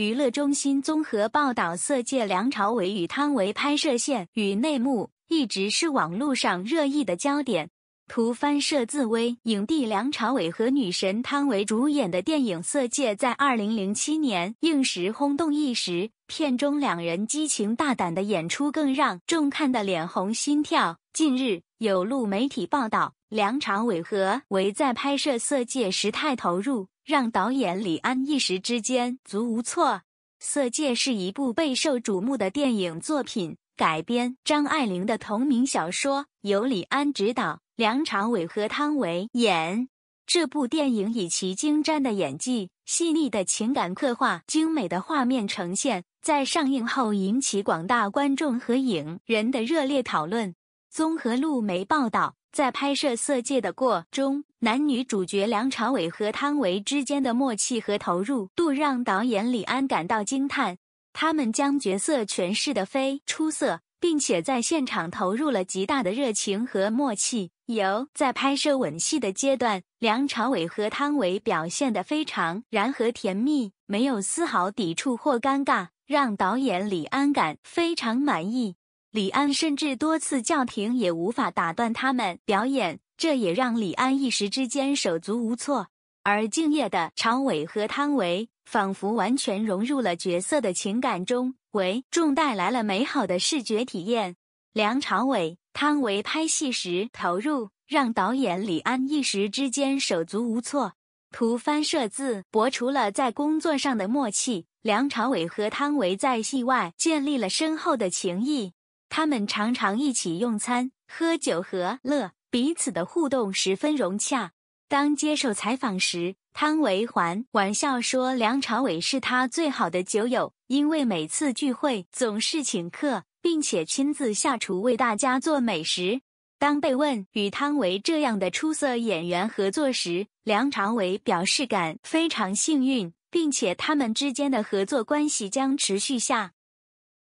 娱乐中心综合报道：色戒》梁朝伟与汤唯拍摄线与内幕，一直是网络上热议的焦点。图翻社自微影帝梁朝伟和女神汤唯主演的电影《色戒》在二零零七年硬时轰动一时，片中两人激情大胆的演出更让众看的脸红心跳。近日有路媒体报道，梁朝伟和唯在拍摄《色戒》时太投入，让导演李安一时之间足无措。《色戒》是一部备受瞩目的电影作品，改编张爱玲的同名小说，由李安执导。梁朝伟和汤唯演这部电影，以其精湛的演技、细腻的情感刻画、精美的画面呈现，在上映后引起广大观众和影人的热烈讨论。综合路媒报道，在拍摄《色戒》的过程中，男女主角梁朝伟和汤唯之间的默契和投入度让导演李安感到惊叹。他们将角色诠释得非出色，并且在现场投入了极大的热情和默契。在拍摄吻戏的阶段，梁朝伟和汤唯表现得非常燃和甜蜜，没有丝毫抵触或尴尬，让导演李安感非常满意。李安甚至多次叫停也无法打断他们表演，这也让李安一时之间手足无措。而敬业的朝伟和汤唯仿佛完全融入了角色的情感中，为众带来了美好的视觉体验。梁朝伟。汤唯拍戏时投入，让导演李安一时之间手足无措。图翻摄自博，除了在工作上的默契，梁朝伟和汤唯在戏外建立了深厚的情谊。他们常常一起用餐、喝酒、和乐，彼此的互动十分融洽。当接受采访时，汤唯还玩笑说：“梁朝伟是他最好的酒友，因为每次聚会总是请客。”并且亲自下厨为大家做美食。当被问与汤唯这样的出色演员合作时，梁朝伟表示感非常幸运，并且他们之间的合作关系将持续下。